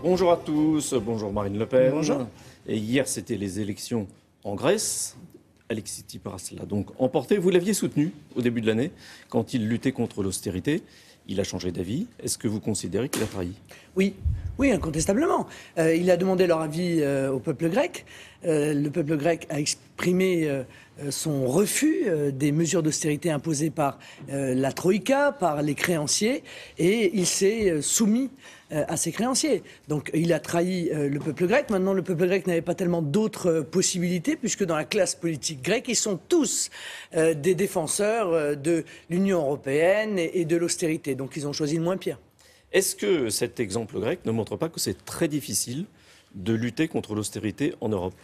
Bonjour à tous, bonjour Marine Le Pen. Et hier, c'était les élections en Grèce. Alexis Tsipras l'a donc emporté. Vous l'aviez soutenu au début de l'année quand il luttait contre l'austérité. Il a changé d'avis. Est-ce que vous considérez qu'il a trahi Oui, oui, incontestablement. Euh, il a demandé leur avis euh, au peuple grec. Euh, le peuple grec a exprimé son refus des mesures d'austérité imposées par la Troïka, par les créanciers, et il s'est soumis à ses créanciers. Donc il a trahi le peuple grec. Maintenant, le peuple grec n'avait pas tellement d'autres possibilités, puisque dans la classe politique grecque, ils sont tous des défenseurs de l'Union européenne et, de l'austérité. Donc ils ont choisi le moins pire. Est-ce que cet exemple grec ne montre pas que c'est très difficile de lutter contre l'austérité en Europe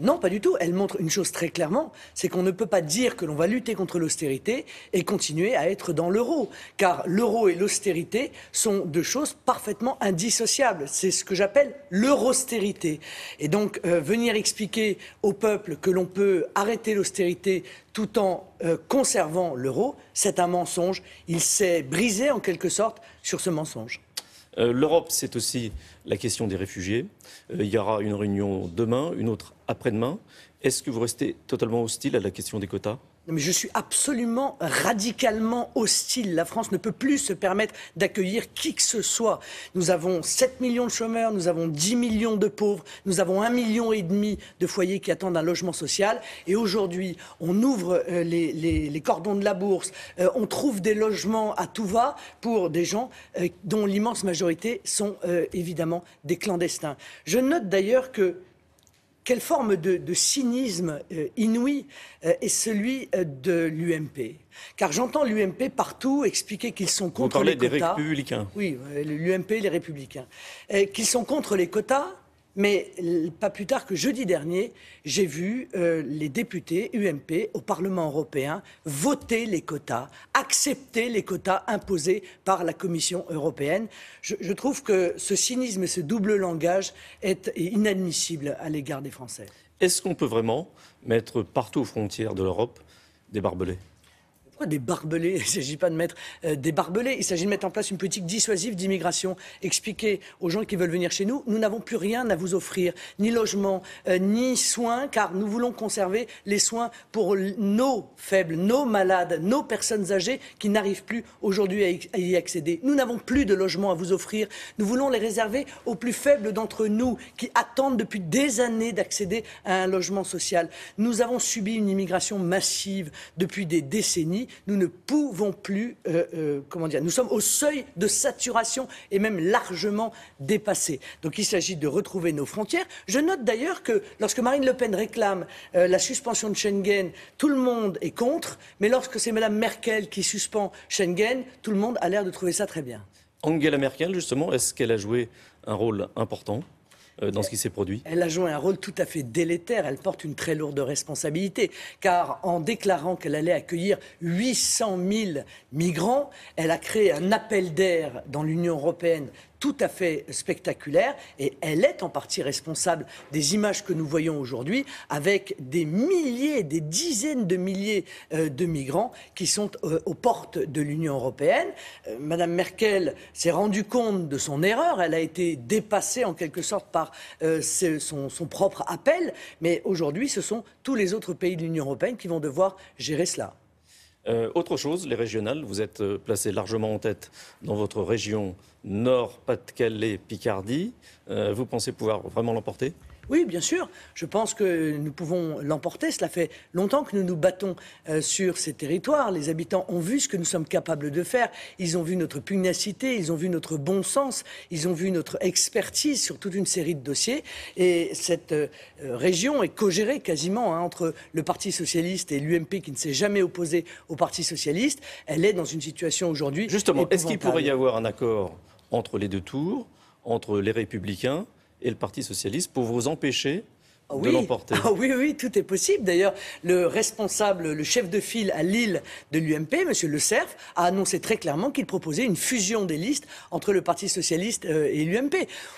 non, pas du tout. Elle montre une chose très clairement, c'est qu'on ne peut pas dire que l'on va lutter contre l'austérité et continuer à être dans l'euro. Car l'euro et l'austérité sont deux choses parfaitement indissociables. C'est ce que j'appelle l'euro-austérité. Et donc, euh, venir expliquer au peuple que l'on peut arrêter l'austérité tout en euh, conservant l'euro, c'est un mensonge. Il s'est brisé en quelque sorte sur ce mensonge. Euh, L'Europe, c'est aussi la question des réfugiés. Euh, il y aura une réunion demain, une autre après-demain. Est-ce que vous restez totalement hostile à la question des quotas mais je suis absolument radicalement hostile. La France ne peut plus se permettre d'accueillir qui que ce soit. Nous avons 7 millions de chômeurs, nous avons 10 millions de pauvres, nous avons 1,5 million et demi de foyers qui attendent un logement social. Et aujourd'hui, on ouvre euh, les, cordons de la bourse, euh, on trouve des logements à tout va pour des gens euh, dont l'immense majorité sont évidemment des clandestins. Je note d'ailleurs que quelle forme de, cynisme euh, inouï euh, est celui euh, de l'UMP Car j'entends l'UMP partout expliquer qu'ils sont contre les quotas. On parlait des républicains. Oui, l'UMP, les républicains. qu'ils sont contre les quotas, mais pas plus tard que jeudi dernier, j'ai vu euh, les députés UMP au Parlement européen voter les quotas, accepter les quotas imposés par la Commission européenne. Je, trouve que ce cynisme et ce double langage est, est inadmissible à l'égard des Français. Est-ce qu'on peut vraiment mettre partout aux frontières de l'Europe des barbelés des barbelés Il ne s'agit pas de mettre euh, des barbelés, il s'agit de mettre en place une politique dissuasive d'immigration. Expliquer aux gens qui veulent venir chez nous, nous n'avons plus rien à vous offrir, ni logement, euh, ni soins, car nous voulons conserver les soins pour nos faibles, nos malades, nos personnes âgées qui n'arrivent plus aujourd'hui à y accéder. Nous n'avons plus de logement à vous offrir, nous voulons les réserver aux plus faibles d'entre nous qui attendent depuis des années d'accéder à un logement social. Nous avons subi une immigration massive depuis des décennies nous ne pouvons plus, euh, euh, comment dire, nous sommes au seuil de saturation et même largement dépassé. Donc il s'agit de retrouver nos frontières. Je note d'ailleurs que lorsque Marine Le Pen réclame euh, la suspension de Schengen, tout le monde est contre, mais lorsque c'est Mme Merkel qui suspend Schengen, tout le monde a l'air de trouver ça très bien. Angela Merkel, justement, est-ce qu'elle a joué un rôle important euh, dans ce qui s'est produit Elle a joué un rôle tout à fait délétère. Elle porte une très lourde responsabilité, car en déclarant qu'elle allait accueillir 800 000 migrants, elle a créé un appel d'air dans l'Union européenne tout à fait spectaculaire et elle est en partie responsable des images que nous voyons aujourd'hui avec des milliers, des dizaines de milliers euh, de migrants qui sont euh, aux portes de l'Union européenne. Euh, Madame Merkel s'est rendue compte de son erreur, elle a été dépassée en quelque sorte par son propre appel, mais aujourd'hui ce sont tous les autres pays de l'Union européenne qui vont devoir gérer cela. Euh, autre chose, les régionales, vous êtes euh, placé largement en tête dans votre région Nord, Pas-de-Calais, Picardie. Euh, vous pensez pouvoir vraiment l'emporter oui, bien sûr. Je pense que nous pouvons l'emporter. Cela fait longtemps que nous nous battons euh, sur ces territoires. Les habitants ont vu ce que nous sommes capables de faire. Ils ont vu notre pugnacité, ils ont vu notre bon sens, ils ont vu notre expertise sur toute une série de dossiers. Et cette euh, euh, région est cogérée quasiment hein, entre le Parti socialiste et l'UMP qui ne s'est jamais opposé au Parti socialiste. Elle est dans une situation aujourd'hui. Justement, est-ce qu'il pourrait y avoir un accord entre les deux tours, entre les républicains et le Parti socialiste pour vous empêcher ah ah oui. oui, tout est possible. D'ailleurs, le responsable, le chef de file à Lille de l'UMP, M. Le Cerf, a annoncé très clairement qu'il proposait une fusion des listes entre le Parti Socialiste euh, et l'UMP.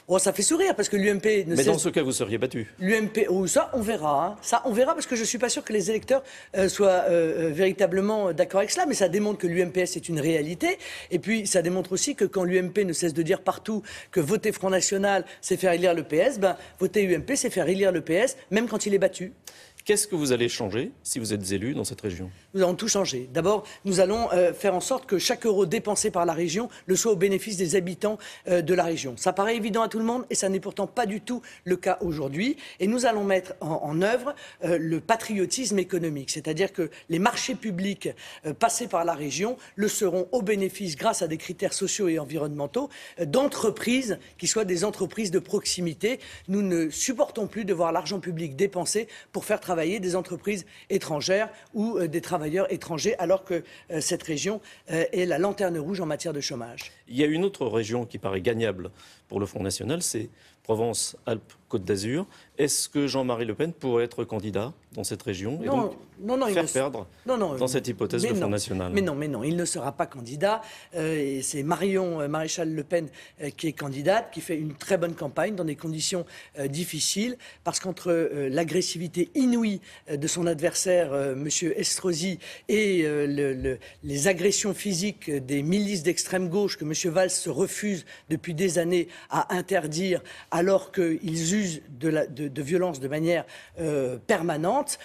Bon, oh, ça fait sourire parce que l'UMP ne Mais dans ce cas, vous seriez battu. L'UMP, oh, ça, on verra. Hein. Ça, on verra parce que je ne suis pas sûr que les électeurs euh, soient euh, véritablement d'accord avec cela. Mais ça démontre que l'UMP, est une réalité. Et puis, ça démontre aussi que quand l'UMP ne cesse de dire partout que voter Front National, c'est faire élire le PS, ben, voter UMP, c'est faire élire le PS même quand il est battu. Qu'est-ce que vous allez changer si vous êtes élu dans cette région Nous allons tout changer. D'abord, nous allons euh, faire en sorte que chaque euro dépensé par la région le soit au bénéfice des habitants euh, de la région. Ça paraît évident à tout le monde et ça n'est pourtant pas du tout le cas aujourd'hui. Et nous allons mettre en, œuvre euh, le patriotisme économique, c'est-à-dire que les marchés publics passés par la région le seront au bénéfice, grâce à des critères sociaux et environnementaux, d'entreprises qui soient des entreprises de proximité. Nous ne supportons plus de voir l'argent public dépensé pour faire travailler des entreprises étrangères ou euh, des travailleurs étrangers, alors que euh, cette région euh, est la lanterne rouge en matière de chômage. Il y a une autre région qui paraît gagnable pour le Front National, c'est Provence, Alpes, Côte d'Azur. Est-ce que Jean-Marie Le Pen pourrait être candidat dans cette région non. Et non, non, faire il va... perdre dans cette hypothèse de Front National. Mais non, mais non, il ne sera pas candidat. Euh, c'est Marion euh, Maréchal Le Pen euh, qui est candidate, qui fait une très bonne campagne dans des conditions difficiles, parce qu'entre l'agressivité inouïe de son adversaire, M. Estrosi, et les agressions physiques des milices d'extrême gauche que M. Valls se refuse depuis des années à interdire, alors qu'ils usent de, de, violence de manière permanente,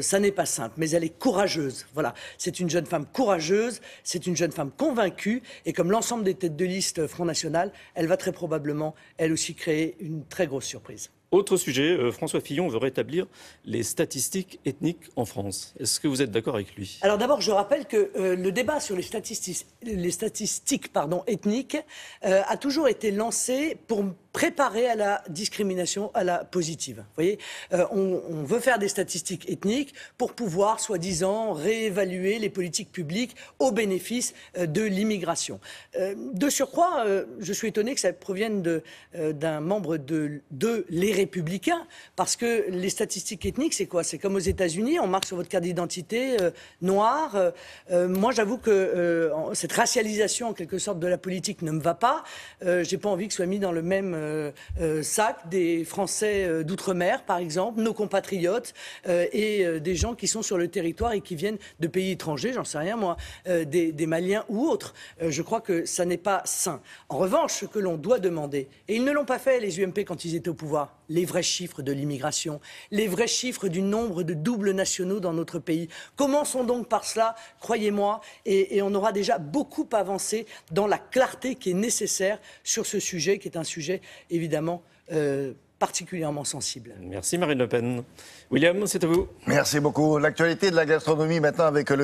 ça n'est pas mais elle est courageuse. Voilà, c'est une jeune femme courageuse, c'est une jeune femme convaincue, et comme l'ensemble des têtes de liste euh, Front National, elle va très probablement, elle aussi, créer une très grosse surprise. Autre sujet, euh, François Fillon veut rétablir les statistiques ethniques en France. Est-ce que vous êtes d'accord avec lui Alors d'abord, je rappelle que euh, le débat sur les statistiques, les statistiques pardon, ethniques euh, a toujours été lancé pour préparer à la discrimination, à la positive. Vous voyez, on, veut faire des statistiques ethniques pour pouvoir, soi-disant, réévaluer les politiques publiques au bénéfice de l'immigration. de surcroît, je suis étonné que ça provienne d'un membre de, de républicain, parce que les statistiques ethniques, c'est quoi C'est comme aux États-Unis, on marque sur votre carte d'identité euh, noire. Euh, euh, moi, j'avoue que cette racialisation, en quelque sorte, de la politique ne me va pas. J'ai pas envie que soit mis dans le même sac des Français d'outre-mer, par exemple, nos compatriotes et des gens qui sont sur le territoire et qui viennent de pays étrangers, j'en sais rien moi, des, des, Maliens ou autres. je crois que ça n'est pas sain. En revanche, ce que l'on doit demander, et ils ne l'ont pas fait les UMP quand ils étaient au pouvoir, les vrais chiffres de l'immigration, les vrais chiffres du nombre de doubles nationaux dans notre pays. Commençons donc par cela, croyez-moi, et, on aura déjà beaucoup avancé dans la clarté qui est nécessaire sur ce sujet, qui est un sujet évidemment. Euh, particulièrement sensible. Merci Marine Le Pen. William, c'est à vous. Merci beaucoup. L'actualité de la gastronomie maintenant avec le